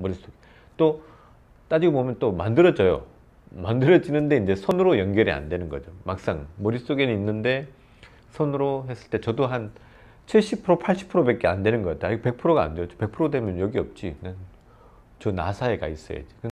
머릿속에. 또 따지고 보면 또 만들어져요. 만들어지는데 이제 손으로 연결이 안 되는 거죠. 막상 머릿속에는 있는데 손으로 했을 때 저도 한 70% 80% 밖에 안 되는 것 같아요. 100%가 안 되죠. 100% 되면 여기 없지. 저 나사에 가 있어야지.